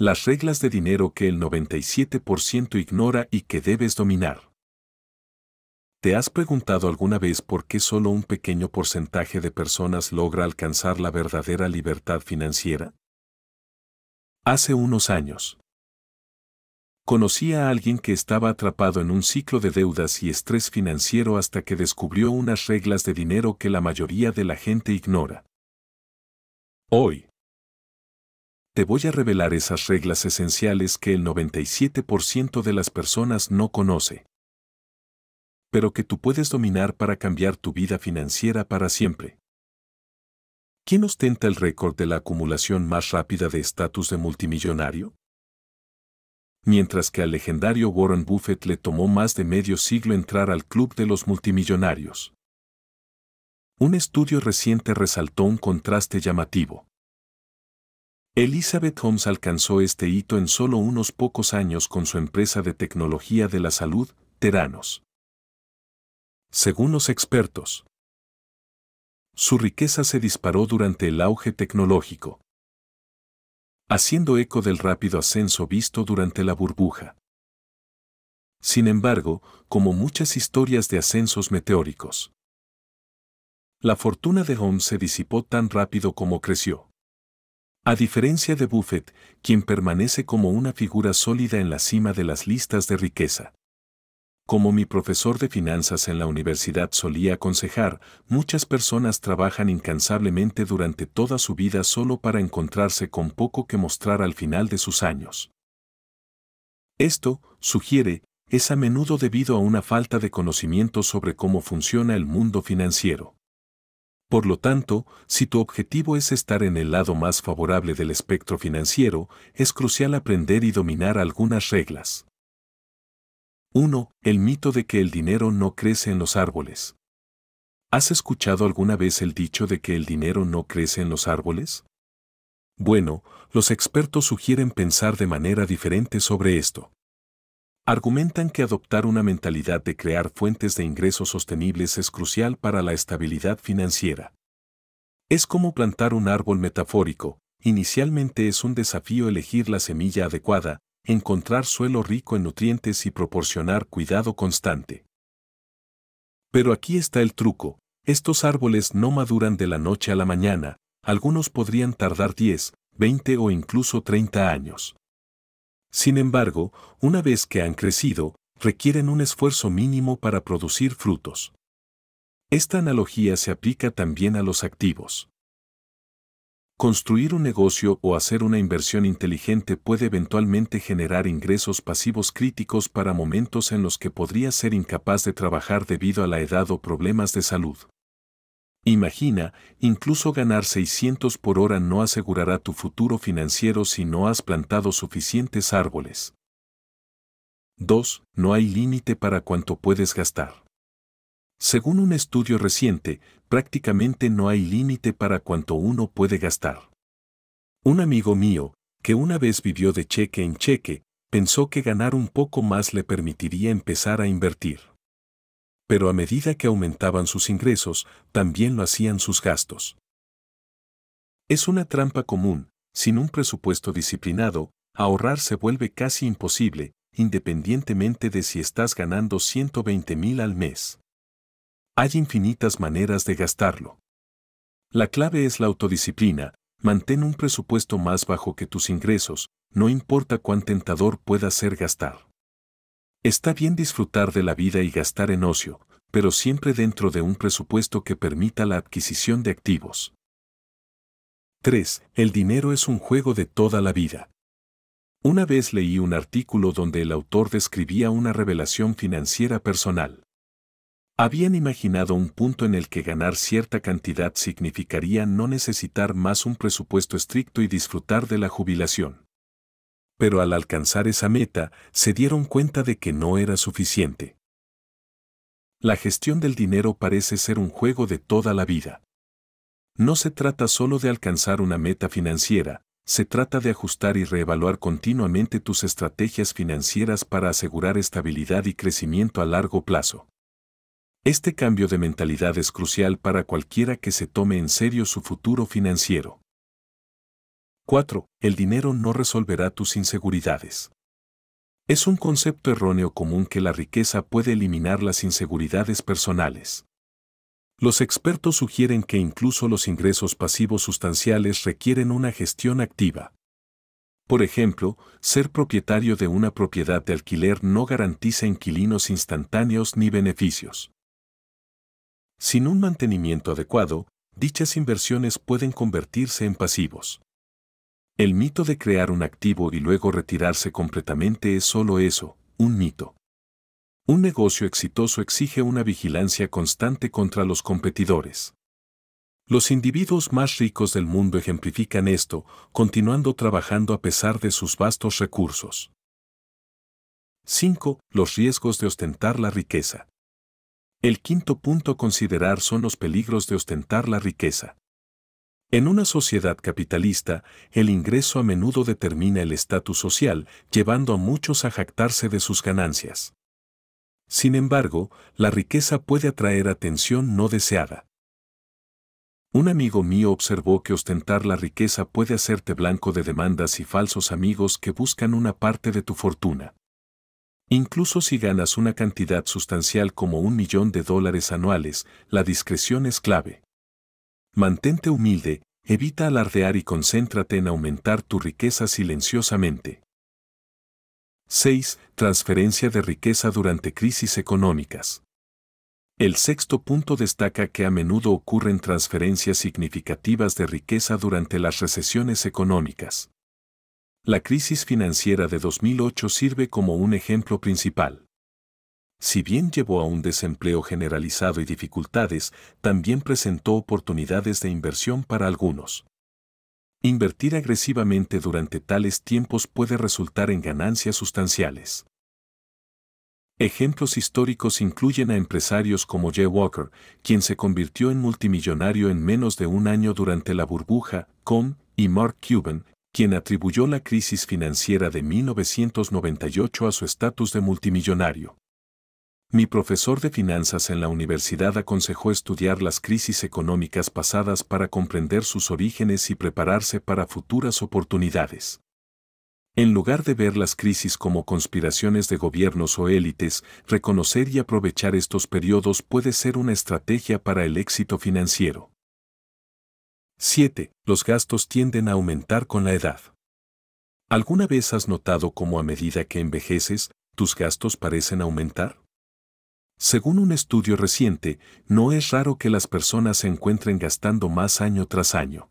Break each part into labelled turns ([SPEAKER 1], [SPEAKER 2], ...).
[SPEAKER 1] Las reglas de dinero que el 97% ignora y que debes dominar. ¿Te has preguntado alguna vez por qué solo un pequeño porcentaje de personas logra alcanzar la verdadera libertad financiera? Hace unos años. Conocí a alguien que estaba atrapado en un ciclo de deudas y estrés financiero hasta que descubrió unas reglas de dinero que la mayoría de la gente ignora. Hoy, te voy a revelar esas reglas esenciales que el 97% de las personas no conoce, pero que tú puedes dominar para cambiar tu vida financiera para siempre. ¿Quién ostenta el récord de la acumulación más rápida de estatus de multimillonario? Mientras que al legendario Warren Buffett le tomó más de medio siglo entrar al club de los multimillonarios. Un estudio reciente resaltó un contraste llamativo. Elizabeth Holmes alcanzó este hito en solo unos pocos años con su empresa de tecnología de la salud, Teranos. Según los expertos, su riqueza se disparó durante el auge tecnológico, haciendo eco del rápido ascenso visto durante la burbuja. Sin embargo, como muchas historias de ascensos meteóricos, la fortuna de Holmes se disipó tan rápido como creció. A diferencia de Buffett, quien permanece como una figura sólida en la cima de las listas de riqueza. Como mi profesor de finanzas en la universidad solía aconsejar, muchas personas trabajan incansablemente durante toda su vida solo para encontrarse con poco que mostrar al final de sus años. Esto, sugiere, es a menudo debido a una falta de conocimiento sobre cómo funciona el mundo financiero. Por lo tanto, si tu objetivo es estar en el lado más favorable del espectro financiero, es crucial aprender y dominar algunas reglas. 1. El mito de que el dinero no crece en los árboles. ¿Has escuchado alguna vez el dicho de que el dinero no crece en los árboles? Bueno, los expertos sugieren pensar de manera diferente sobre esto argumentan que adoptar una mentalidad de crear fuentes de ingresos sostenibles es crucial para la estabilidad financiera. Es como plantar un árbol metafórico, inicialmente es un desafío elegir la semilla adecuada, encontrar suelo rico en nutrientes y proporcionar cuidado constante. Pero aquí está el truco, estos árboles no maduran de la noche a la mañana, algunos podrían tardar 10, 20 o incluso 30 años. Sin embargo, una vez que han crecido, requieren un esfuerzo mínimo para producir frutos. Esta analogía se aplica también a los activos. Construir un negocio o hacer una inversión inteligente puede eventualmente generar ingresos pasivos críticos para momentos en los que podría ser incapaz de trabajar debido a la edad o problemas de salud. Imagina, incluso ganar 600 por hora no asegurará tu futuro financiero si no has plantado suficientes árboles. 2. No hay límite para cuánto puedes gastar. Según un estudio reciente, prácticamente no hay límite para cuánto uno puede gastar. Un amigo mío, que una vez vivió de cheque en cheque, pensó que ganar un poco más le permitiría empezar a invertir pero a medida que aumentaban sus ingresos, también lo hacían sus gastos. Es una trampa común, sin un presupuesto disciplinado, ahorrar se vuelve casi imposible, independientemente de si estás ganando 120 mil al mes. Hay infinitas maneras de gastarlo. La clave es la autodisciplina, mantén un presupuesto más bajo que tus ingresos, no importa cuán tentador pueda ser gastar. Está bien disfrutar de la vida y gastar en ocio, pero siempre dentro de un presupuesto que permita la adquisición de activos. 3. El dinero es un juego de toda la vida. Una vez leí un artículo donde el autor describía una revelación financiera personal. Habían imaginado un punto en el que ganar cierta cantidad significaría no necesitar más un presupuesto estricto y disfrutar de la jubilación pero al alcanzar esa meta se dieron cuenta de que no era suficiente. La gestión del dinero parece ser un juego de toda la vida. No se trata solo de alcanzar una meta financiera, se trata de ajustar y reevaluar continuamente tus estrategias financieras para asegurar estabilidad y crecimiento a largo plazo. Este cambio de mentalidad es crucial para cualquiera que se tome en serio su futuro financiero. 4. El dinero no resolverá tus inseguridades. Es un concepto erróneo común que la riqueza puede eliminar las inseguridades personales. Los expertos sugieren que incluso los ingresos pasivos sustanciales requieren una gestión activa. Por ejemplo, ser propietario de una propiedad de alquiler no garantiza inquilinos instantáneos ni beneficios. Sin un mantenimiento adecuado, dichas inversiones pueden convertirse en pasivos. El mito de crear un activo y luego retirarse completamente es solo eso, un mito. Un negocio exitoso exige una vigilancia constante contra los competidores. Los individuos más ricos del mundo ejemplifican esto, continuando trabajando a pesar de sus vastos recursos. 5. Los riesgos de ostentar la riqueza. El quinto punto a considerar son los peligros de ostentar la riqueza. En una sociedad capitalista, el ingreso a menudo determina el estatus social, llevando a muchos a jactarse de sus ganancias. Sin embargo, la riqueza puede atraer atención no deseada. Un amigo mío observó que ostentar la riqueza puede hacerte blanco de demandas y falsos amigos que buscan una parte de tu fortuna. Incluso si ganas una cantidad sustancial como un millón de dólares anuales, la discreción es clave. Mantente humilde, evita alardear y concéntrate en aumentar tu riqueza silenciosamente. 6. Transferencia de riqueza durante crisis económicas. El sexto punto destaca que a menudo ocurren transferencias significativas de riqueza durante las recesiones económicas. La crisis financiera de 2008 sirve como un ejemplo principal si bien llevó a un desempleo generalizado y dificultades, también presentó oportunidades de inversión para algunos. Invertir agresivamente durante tales tiempos puede resultar en ganancias sustanciales. Ejemplos históricos incluyen a empresarios como Jay Walker, quien se convirtió en multimillonario en menos de un año durante la burbuja, com, y Mark Cuban, quien atribuyó la crisis financiera de 1998 a su estatus de multimillonario mi profesor de finanzas en la universidad aconsejó estudiar las crisis económicas pasadas para comprender sus orígenes y prepararse para futuras oportunidades. En lugar de ver las crisis como conspiraciones de gobiernos o élites, reconocer y aprovechar estos periodos puede ser una estrategia para el éxito financiero. 7. Los gastos tienden a aumentar con la edad. ¿Alguna vez has notado cómo a medida que envejeces, tus gastos parecen aumentar? Según un estudio reciente, no es raro que las personas se encuentren gastando más año tras año.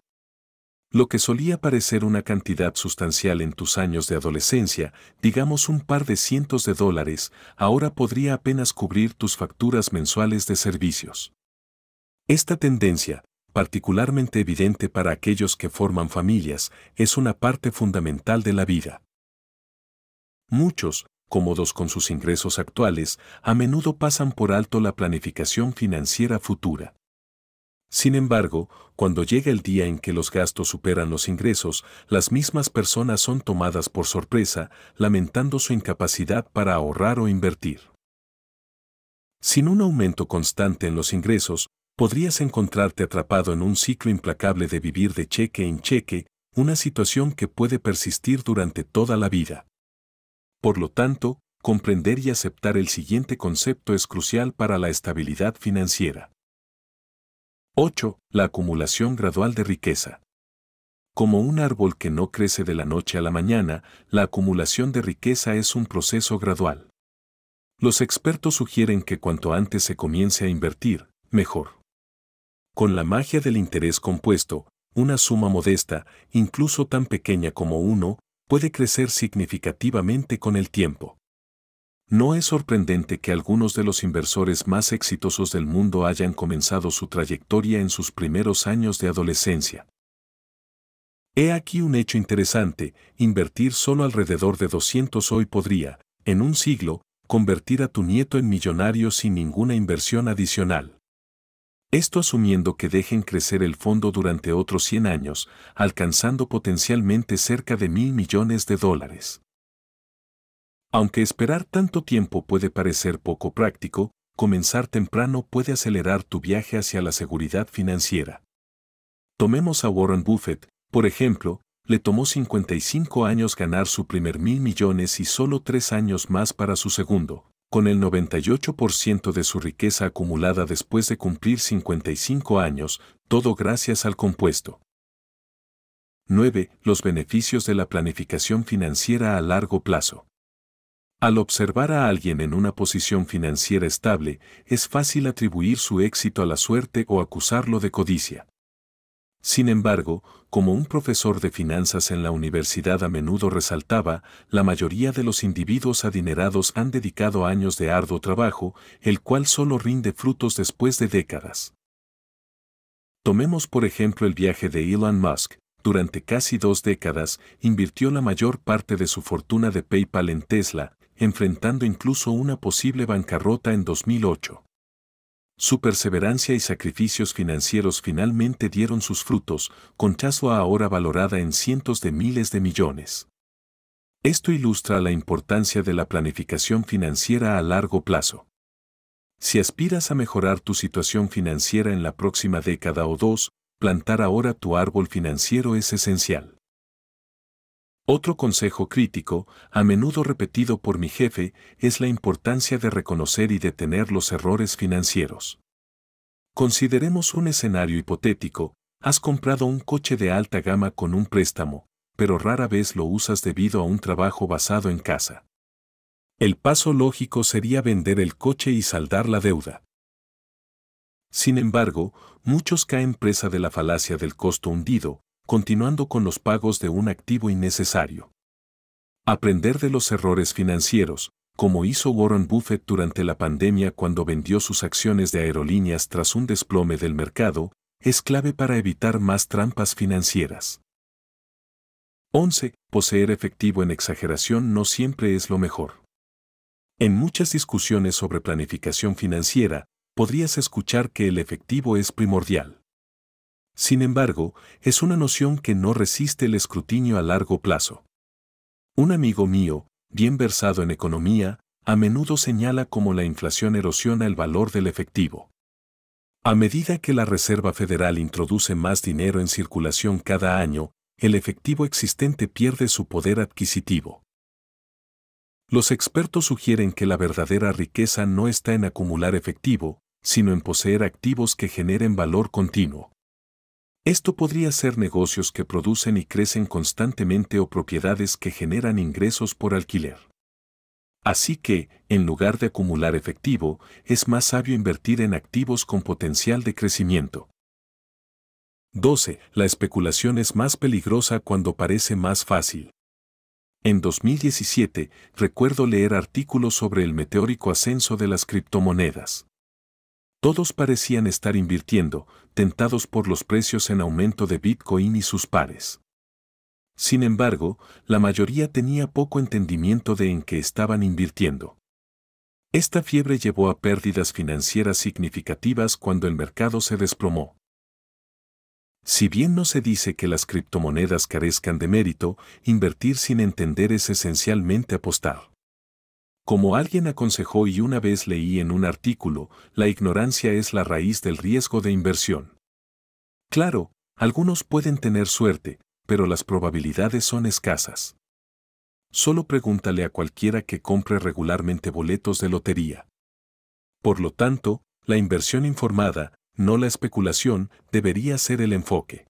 [SPEAKER 1] Lo que solía parecer una cantidad sustancial en tus años de adolescencia, digamos un par de cientos de dólares, ahora podría apenas cubrir tus facturas mensuales de servicios. Esta tendencia, particularmente evidente para aquellos que forman familias, es una parte fundamental de la vida. Muchos, cómodos con sus ingresos actuales, a menudo pasan por alto la planificación financiera futura. Sin embargo, cuando llega el día en que los gastos superan los ingresos, las mismas personas son tomadas por sorpresa, lamentando su incapacidad para ahorrar o invertir. Sin un aumento constante en los ingresos, podrías encontrarte atrapado en un ciclo implacable de vivir de cheque en cheque, una situación que puede persistir durante toda la vida. Por lo tanto, comprender y aceptar el siguiente concepto es crucial para la estabilidad financiera. 8. La acumulación gradual de riqueza. Como un árbol que no crece de la noche a la mañana, la acumulación de riqueza es un proceso gradual. Los expertos sugieren que cuanto antes se comience a invertir, mejor. Con la magia del interés compuesto, una suma modesta, incluso tan pequeña como 1, puede crecer significativamente con el tiempo. No es sorprendente que algunos de los inversores más exitosos del mundo hayan comenzado su trayectoria en sus primeros años de adolescencia. He aquí un hecho interesante, invertir solo alrededor de 200 hoy podría, en un siglo, convertir a tu nieto en millonario sin ninguna inversión adicional. Esto asumiendo que dejen crecer el fondo durante otros 100 años, alcanzando potencialmente cerca de mil millones de dólares. Aunque esperar tanto tiempo puede parecer poco práctico, comenzar temprano puede acelerar tu viaje hacia la seguridad financiera. Tomemos a Warren Buffett, por ejemplo, le tomó 55 años ganar su primer mil millones y solo 3 años más para su segundo, con el 98% de su riqueza acumulada después de cumplir 55 años, todo gracias al compuesto. 9. Los beneficios de la planificación financiera a largo plazo. Al observar a alguien en una posición financiera estable, es fácil atribuir su éxito a la suerte o acusarlo de codicia. Sin embargo, como un profesor de finanzas en la universidad a menudo resaltaba, la mayoría de los individuos adinerados han dedicado años de arduo trabajo, el cual solo rinde frutos después de décadas. Tomemos por ejemplo el viaje de Elon Musk. Durante casi dos décadas, invirtió la mayor parte de su fortuna de PayPal en Tesla, enfrentando incluso una posible bancarrota en 2008. Su perseverancia y sacrificios financieros finalmente dieron sus frutos, con ahora valorada en cientos de miles de millones. Esto ilustra la importancia de la planificación financiera a largo plazo. Si aspiras a mejorar tu situación financiera en la próxima década o dos, plantar ahora tu árbol financiero es esencial. Otro consejo crítico, a menudo repetido por mi jefe, es la importancia de reconocer y detener los errores financieros. Consideremos un escenario hipotético, has comprado un coche de alta gama con un préstamo, pero rara vez lo usas debido a un trabajo basado en casa. El paso lógico sería vender el coche y saldar la deuda. Sin embargo, muchos caen presa de la falacia del costo hundido, continuando con los pagos de un activo innecesario. Aprender de los errores financieros, como hizo Warren Buffett durante la pandemia cuando vendió sus acciones de aerolíneas tras un desplome del mercado, es clave para evitar más trampas financieras. 11. Poseer efectivo en exageración no siempre es lo mejor. En muchas discusiones sobre planificación financiera, podrías escuchar que el efectivo es primordial. Sin embargo, es una noción que no resiste el escrutinio a largo plazo. Un amigo mío, bien versado en economía, a menudo señala cómo la inflación erosiona el valor del efectivo. A medida que la Reserva Federal introduce más dinero en circulación cada año, el efectivo existente pierde su poder adquisitivo. Los expertos sugieren que la verdadera riqueza no está en acumular efectivo, sino en poseer activos que generen valor continuo. Esto podría ser negocios que producen y crecen constantemente o propiedades que generan ingresos por alquiler. Así que, en lugar de acumular efectivo, es más sabio invertir en activos con potencial de crecimiento. 12. La especulación es más peligrosa cuando parece más fácil. En 2017, recuerdo leer artículos sobre el meteórico ascenso de las criptomonedas. Todos parecían estar invirtiendo, tentados por los precios en aumento de Bitcoin y sus pares. Sin embargo, la mayoría tenía poco entendimiento de en qué estaban invirtiendo. Esta fiebre llevó a pérdidas financieras significativas cuando el mercado se desplomó. Si bien no se dice que las criptomonedas carezcan de mérito, invertir sin entender es esencialmente apostar. Como alguien aconsejó y una vez leí en un artículo, la ignorancia es la raíz del riesgo de inversión. Claro, algunos pueden tener suerte, pero las probabilidades son escasas. Solo pregúntale a cualquiera que compre regularmente boletos de lotería. Por lo tanto, la inversión informada, no la especulación, debería ser el enfoque.